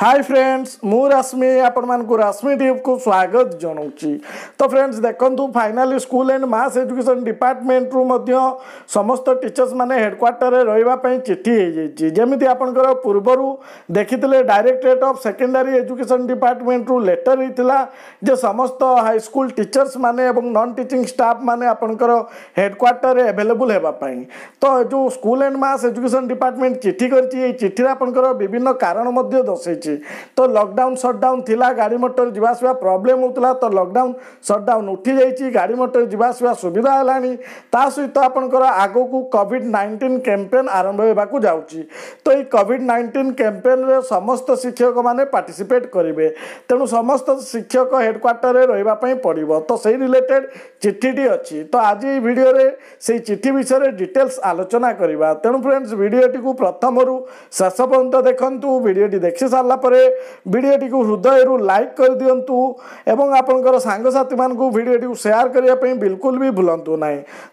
Hi friends मु रश्मि आपण मानक रश्मि ट्यूब को स्वागत जनाऊँगी तो फ्रेंड्स देखूँ फाइनाल school and mass education department रू समस्त टीचर्स मैंने हेडक्वाटर में रही चिठी जमी आपंकर पूर्वर देखी थे directorate of secondary education department रू लेटर होता जे समस्त हाईस्कल टीचर्स मैंने नन टीचिंग स्टाफ मैंने आपंकर हेडक्वाटर में एभेलेबुल तो जो school and mass education department चिठी कर चिठी आपंकर विभिन्न कारण दर्शे ଚାଲିଛି ତ ଲକଡାଉନ ସଟଡାଉନ ଥିଲା ଗାଡ଼ି ମଟର ଯିବା ଆସିବା ପ୍ରୋବ୍ଲେମ୍ ହେଉଥିଲା ତ ଲକଡାଉନ ସଟଡାଉନ ଉଠିଯାଇଛି ଗାଡ଼ି ମଟର ଯିବା ଆସିବା ସୁବିଧା ହେଲାଣି ତା ସହିତ ଆପଣଙ୍କର ଆଗକୁ କୋଭିଡ୍ ନାଇଣ୍ଟିନ୍ କ୍ୟାମ୍ପେନ୍ ଆରମ୍ଭ ହେବାକୁ ଯାଉଛି ତ ଏଇ କୋଭିଡ୍ ନାଇଣ୍ଟିନ୍ କ୍ୟାମ୍ପେନ୍ରେ ସମସ୍ତ ଶିକ୍ଷକମାନେ ପାର୍ଟିସିପେଟ୍ କରିବେ ତେଣୁ ସମସ୍ତ ଶିକ୍ଷକ ହେଡ଼କ୍ୱାର୍ଟରରେ ରହିବା ପାଇଁ ପଡ଼ିବ ତ ସେଇ ରିଲେଟେଡ଼ ଚିଠିଟି ଅଛି ତ ଆଜି ଏଇ ଭିଡ଼ିଓରେ ସେଇ ଚିଠି ବିଷୟରେ ଡିଟେଲ୍ସ ଆଲୋଚନା କରିବା ତେଣୁ ଫ୍ରେଣ୍ଡସ୍ ଭିଡ଼ିଓଟିକୁ ପ୍ରଥମରୁ ଶେଷ ପର୍ଯ୍ୟନ୍ତ ଦେଖନ୍ତୁ ଭିଡ଼ିଓଟି ଦେଖିସାରିଲା सारापर भिडटी हृदय लाइक कर दिंतु आपणकर सांगसाथी मानडटी सेयार करने बिलकुल भी भूलु ना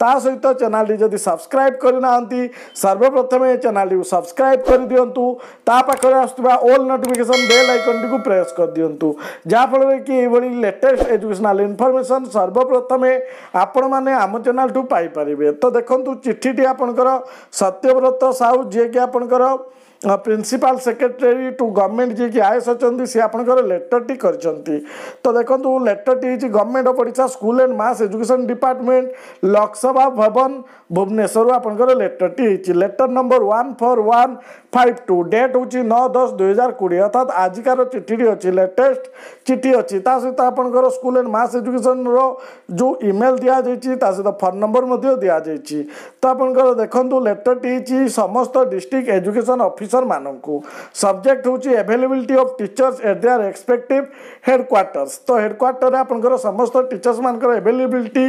ता सहित चेल टी सब्सक्राइब करना सर्वप्रथमे चेल टी सब्सक्राइब कर दिंतु ताकि आसुवा ओल नोटिफिकेसन बेल आइकन टी प्रेस कर दिंतु जहाँफल कि लेटेस्ट एजुकेशनाल इनफर्मेसन सर्वप्रथमें आपण मैंने आम चेल टू पाई तो देखूँ चिठीटी आप सत्यव्रत साहू जी कि आपणकर principal secretary to government president ଯିଏକି ଆଇ ଏସ୍ ଅଛନ୍ତି ସେ ଆପଣଙ୍କର ଲେଟର୍ଟି କରିଛନ୍ତି ତ ଦେଖନ୍ତୁ ଲେଟର୍ଟି ହେଇଛି government of Odisha school and mass education department Lok Sabha Bhawan ଭୁବନେଶ୍ୱରରୁ ଆପଣଙ୍କର ଲେଟର୍ଟି ହେଇଛି letter number one four one five two date ହେଉଛି ନଅ ଦଶ ଦୁଇହଜାର କୋଡ଼ିଏ ଅର୍ଥାତ୍ ଆଜିକାର ଚିଠିଟି ଅଛି ଲେଟେଷ୍ଟ ଚିଠି ଅଛି ତା ସହିତ ଆପଣଙ୍କର ସ୍କୁଲ ଆଣ୍ଡ ମାସ୍ ଏଜୁକେସନ୍ର ଯେଉଁ ଇମେଲ୍ ଦିଆଯାଇଛି ତା ସହିତ ଫୋନ୍ ନମ୍ବର ମଧ୍ୟ ଦିଆଯାଇଛି ତ ଆପଣଙ୍କର ଦେଖନ୍ତୁ ଲେଟର୍ଟି ହେଇଛି ସମସ୍ତ ଡିଷ୍ଟ୍ରିକ୍ଟ ଏଜୁକେସନ୍ ଅଫିସରମାନଙ୍କୁ ସବଜେକ୍ଟ ହେଉଛି available availability of teachers at their respective headquarters ତ ହେଡ଼କ୍ୱାର୍ଟରରେ ଆପଣଙ୍କର ସମସ୍ତ ଟିଚର୍ସମାନଙ୍କର ଆଭେଲେବିଲିଟି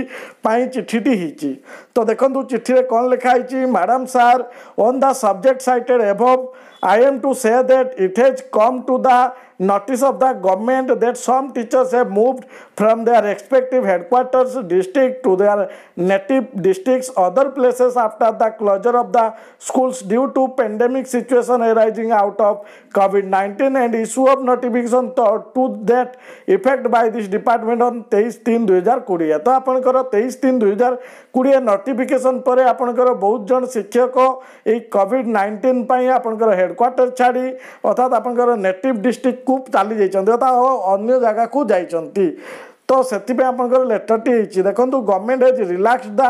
ପାଇଁ ଚିଠିଟି ହେଇଛି ତ ଦେଖନ୍ତୁ ଚିଠିରେ କ'ଣ ଲେଖା ହେଇଛି madam sir on the subject cited above I am to say that it has come to the notice of the government that some teachers have moved from their respective headquarters district to their native districts other places after the closure of the schools due to pandemic situation arising out of covid nineteen and issue of notification to that effect by this department on तेईस तीन दुई हजार कोड़े तो आपंकर तेईस तीन दुई हजार कोड़े नोटिफिकेशन पर आपंकर बहुत जन शिक्षक यही कोड नाइंटीन आप হেডক্ୱାর্টর ছাড়ি অর্থাৎ আপনার নেটিভ ডিস্ট্রিক্টকু চালি যাই অর্থাৎ অন্য জায়গাকে যাই তো সেপাই আপনার লেটরটি হয়েছে দেখুন government has relax the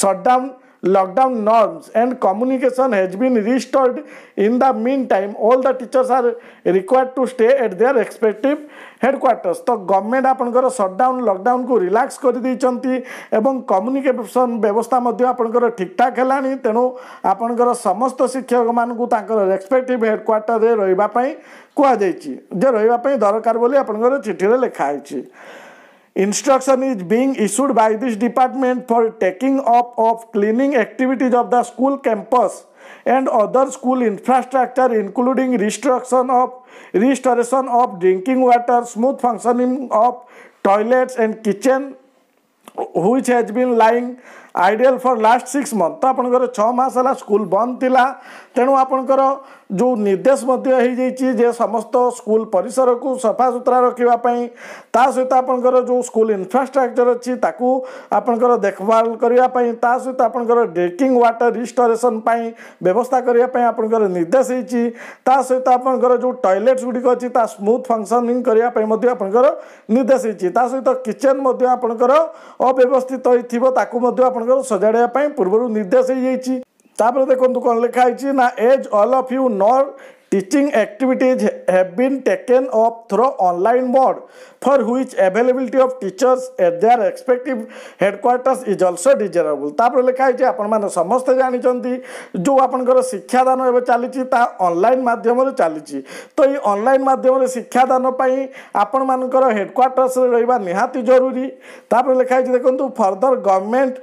shutdown lockdown norms and communication has been restored in the meantime all the teachers are required to stay at their respective headquarters to government apankar shutdown lockdown ku relax kar deichanti ebong communication byabostha madhyo apankar thik thak helani tenu apankar samasta shikshak man ku tankar respective headquarters re rahiba pai kua deichi je rahiba pai darakar boli apankar chithire likha aichi instruction is being issued by this department for taking up of cleaning activities of the school campus and other school infrastructure including restoration of restoration of drinking water smooth functioning of toilets and kitchen which has been lying idle for last six month ଆପଣଙ୍କର ଛଅ ମାସ ହେଲା school ବନ୍ଦ ଥିଲା ତେଣୁ ଆପଣଙ୍କର ଯେଉଁ ନିର୍ଦ୍ଦେଶ ମଧ୍ୟ ହୋଇଯାଇଛି ଯେ ସମସ୍ତ ସ୍କୁଲ ପରିସରକୁ ସଫାସୁତୁରା ରଖିବା ପାଇଁ ତା ସହିତ ଆପଣଙ୍କର ଯେଉଁ ସ୍କୁଲ ଇନଫ୍ରାଷ୍ଟ୍ରକ୍ଚର ଅଛି ତାକୁ ଆପଣଙ୍କର ଦେଖଭାଲ କରିବା ପାଇଁ ତା ସହିତ ଆପଣଙ୍କର ଡ୍ରିଙ୍କିଂ ୱାଟର ରିଷ୍ଟୋରେସନ୍ ପାଇଁ ବ୍ୟବସ୍ଥା କରିବା ପାଇଁ ଆପଣଙ୍କର ନିର୍ଦ୍ଦେଶ ହୋଇଛି ତା ସହିତ ଆପଣଙ୍କର ଯେଉଁ ଟଏଲେଟ୍ସ ଗୁଡ଼ିକ ଅଛି ତା ସ୍ମୁଥ୍ ଫଙ୍କସନିଂ କରିବା ପାଇଁ ମଧ୍ୟ ଆପଣଙ୍କର ନିର୍ଦ୍ଦେଶ ହୋଇଛି ତା ସହିତ କିଚେନ୍ ମଧ୍ୟ ଆପଣଙ୍କର ଅବ୍ୟବସ୍ଥିତ ହୋଇଥିବ ତାକୁ ମଧ୍ୟ ଆପଣଙ୍କର ସଜାଡ଼ିବା ପାଇଁ ପୂର୍ବରୁ ନିର୍ଦ୍ଦେଶ ହୋଇଯାଇଛି তাপরে দেখুন কোন লেখা হয়েছে না as all of you know Teaching activities have been taken up through online mode for which availability of teachers at their respective headquarters is also desirable. ତାପରେ ଲେଖା ହେଇଛି ଆପଣମାନେ ସମସ୍ତେ ଜାଣିଛନ୍ତି ଯେଉଁ ଆପଣଙ୍କର ଶିକ୍ଷାଦାନ ଏବେ ଚାଲିଛି ତାହା ଅନଲାଇନ୍ ମାଧ୍ୟମରେ ଚାଲିଛି ତ ଏଇ ଅନଲାଇନ୍ ମାଧ୍ୟମରେ ଶିକ୍ଷାଦାନ ପାଇଁ ଆପଣମାନଙ୍କର ହେଡ଼କ୍ୱାର୍ଟର୍ସରେ ରହିବା ନିହାତି ଜରୁରୀ ତାପରେ ଲେଖା ହେଇଛି ଦେଖନ୍ତୁ further government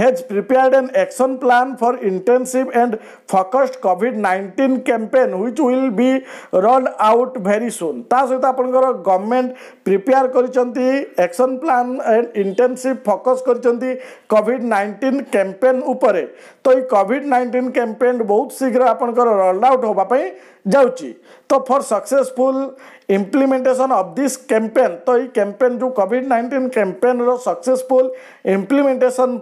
has prepared an action plan for intensive and focused COVID-19 campaign which will will be run out very soon ता सहित आप गवर्नमेंट प्रिपेयर करसन प्लां एंड इंटेनसीव फोकस करोड नाइंटीन कैंपेन उपर तो ये कॉविड नाइंटीन कैंपेन बहुत शीघ्र आपंकर रन आउट हाँपी जा तो for successful implementation of this campaign तो ये कैंपेन जो COVID nineteen campaign successful implementation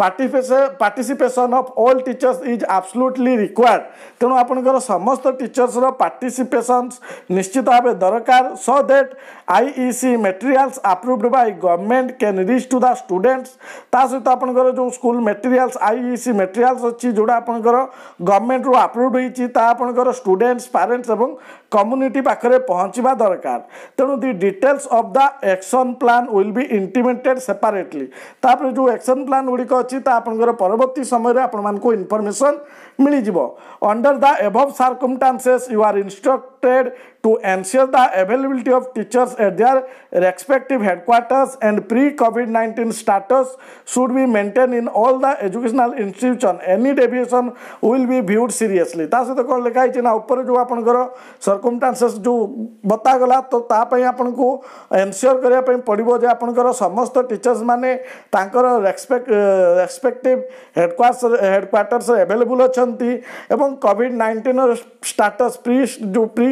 participation of all teachers is absolutely required ତେଣୁ ଆପଣଙ୍କର ସମସ୍ତ ଟିଚର୍ସର ପାର୍ଟିସିପେସନ୍ସ ନିଶ୍ଚିତ ଭାବେ ଦରକାର so that I E C materials approved by government can reach to the students ତା ସହିତ ଆପଣଙ୍କର ଯେଉଁ school materials I E C materials ଅଛି ଯେଉଁଟା ଆପଣଙ୍କର ଗଭର୍ଣ୍ଣମେଣ୍ଟରୁ ଆପ୍ରୁଭ୍ଡ ହୋଇଛି ତାହା ଆପଣଙ୍କର ଷ୍ଟୁଡେଣ୍ଟସ୍ ପ୍ୟାରେଣ୍ଟସ୍ ଏବଂ କମ୍ୟୁନିଟି ପାଖରେ ପହଞ୍ଚିବା ଦରକାର ତେଣୁ the details of the action plan will be implemented separately ତାପରେ ଯେଉଁ ଆକ୍ସନ୍ ପ୍ଲାନ୍ ଗୁଡ଼ିକ ଅଛି ତ ଆପଣଙ୍କର ପରବର୍ତ୍ତୀ ସମୟରେ ଆପଣମାନଙ୍କୁ ଇନଫର୍ମେସନ୍ ମିଳିଯିବ under the above circumstances you are instruct instructed to ensure the availability of teachers at their respective headquarters and pre-COVID-19 status should be maintained in all the educational institution. Any deviation will be viewed seriously. ता सहित कौन लिखा है ना ऊपर जो आपंकर सर्कमटान्सेस जो बतागला तो तापाई आपको एनसीओर करने पड़ो जे आपंकर समस्त टीचर्स मैंने respect respective headquarter headquarters available अच्छा एवं COVID-19 status pre जो प्री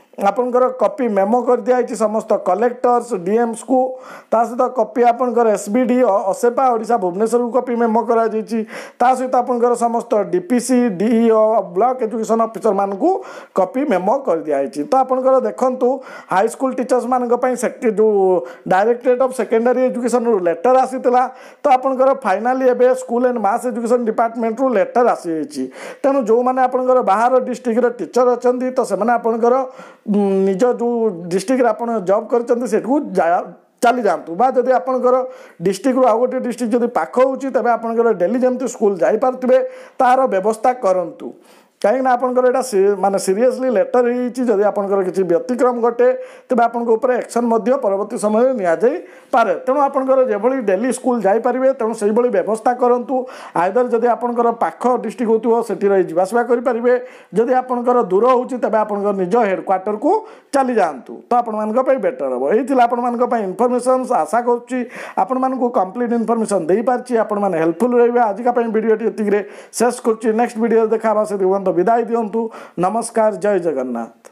ଆପଣଙ୍କର କପି ମେମୋ କରିଦିଆହେଇଛି ସମସ୍ତ କଲେକ୍ଟର୍ସ ଡିଏମ୍ସକୁ ତା ସହିତ କପି ଆପଣଙ୍କର S B D OSEPA Odisha ଭୁବନେଶ୍ୱରକୁ କପି ମେମୋ କରାଯାଇଛି ତା ସହିତ ଆପଣଙ୍କର ସମସ୍ତ D P C DEO block education ଅଫିସରମାନଙ୍କୁ କପି ମେମୋ କରିଦିଆହେଇଛି ତ ଆପଣଙ୍କର ଦେଖନ୍ତୁ ହାଇସ୍କୁଲ ଟିଚର୍ସମାନଙ୍କ ପାଇଁ ଯେଉଁ ଡାଇରେକ୍ଟରେଟ୍ ଅଫ୍ ସେକେଣ୍ଡାରୀ ଏଜୁକେସନ୍ରୁ ଲେଟର୍ ଆସିଥିଲା ତ ଆପଣଙ୍କର ଫାଇନାଲି ଏବେ ସ୍କୁଲ ଆଣ୍ଡ ମାସ୍ ଏଜୁକେସନ୍ ଡିପାର୍ଟମେଣ୍ଟରୁ ଲେଟର୍ ଆସିଯାଇଛି ତେଣୁ ଯେଉଁମାନେ ଆପଣଙ୍କର ବାହାର ଡିଷ୍ଟ୍ରିକ୍ଟର ଟିଚର୍ ଅଛନ୍ତି ତ ସେମାନେ ଆପଣଙ୍କର ନିଜ ଯେଉଁ ଡିଷ୍ଟ୍ରିକ୍ଟରେ ଆପଣ ଜବ୍ କରିଛନ୍ତି ସେଠକୁ ଚାଲିଯାଆନ୍ତୁ ବା ଯଦି ଆପଣଙ୍କର ଡିଷ୍ଟ୍ରିକ୍ଟରୁ ଆଉ ଗୋଟିଏ ଡିଷ୍ଟ୍ରିକ୍ଟ ଯଦି ପାଖ ହେଉଛି ତେବେ ଆପଣଙ୍କର ଡେଲି ଯେମିତି ସ୍କୁଲ ଯାଇପାରୁଥିବେ ତାହାର ବ୍ୟବସ୍ଥା କରନ୍ତୁ କାହିଁକିନା ଆପଣଙ୍କର ଏଇଟା ମାନେ ସିରିୟସଲି ଲେଟର୍ ହେଇଛି ଯଦି ଆପଣଙ୍କର କିଛି ବ୍ୟତିକ୍ରମ ଘଟେ ତେବେ ଆପଣଙ୍କ ଉପରେ ଆକ୍ସନ୍ ମଧ୍ୟ ପରବର୍ତ୍ତୀ ସମୟରେ ନିଆଯାଇପାରେ ତେଣୁ ଆପଣଙ୍କର ଯେଭଳି ଡେଲି ସ୍କୁଲ ଯାଇପାରିବେ ତେଣୁ ସେଇଭଳି ବ୍ୟବସ୍ଥା କରନ୍ତୁ ଆଇଦର ଯଦି ଆପଣଙ୍କର ପାଖ ଡିଷ୍ଟ୍ରିକ୍ଟ ହେଉଥିବ ସେଠି ରହି ଯିବା ଆସିବା କରିପାରିବେ ଯଦି ଆପଣଙ୍କର ଦୂର ହେଉଛି ତେବେ ଆପଣଙ୍କର ନିଜ ହେଡ଼କ୍ୱାର୍ଟରକୁ ଚାଲିଯାଆନ୍ତୁ ତ ଆପଣମାନଙ୍କ ପାଇଁ ବେଟର୍ ହେବ ଏଇ ଥିଲା ଆପଣମାନଙ୍କ ପାଇଁ ଇନଫର୍ମେସନ୍ ଆଶା କରୁଛି ଆପଣମାନଙ୍କୁ କମ୍ପ୍ଲିଟ୍ ଇନଫର୍ମେସନ୍ ଦେଇପାରିଛି ଆପଣମାନେ ହେଲ୍ପଫୁଲ୍ ରହିବେ ଆଜିକା ପାଇଁ ଭିଡ଼ିଓଟି ଏତିକିରେ ଶେଷ କରୁଛି ନେକ୍ସଟ ଭିଡ଼ିଓ ଦେଖା ହେବା ସେତିକି ವಿದಾಯ ನಮಸ್ಕಾರ ಜಯ ಜಗನ್ನಾಥ್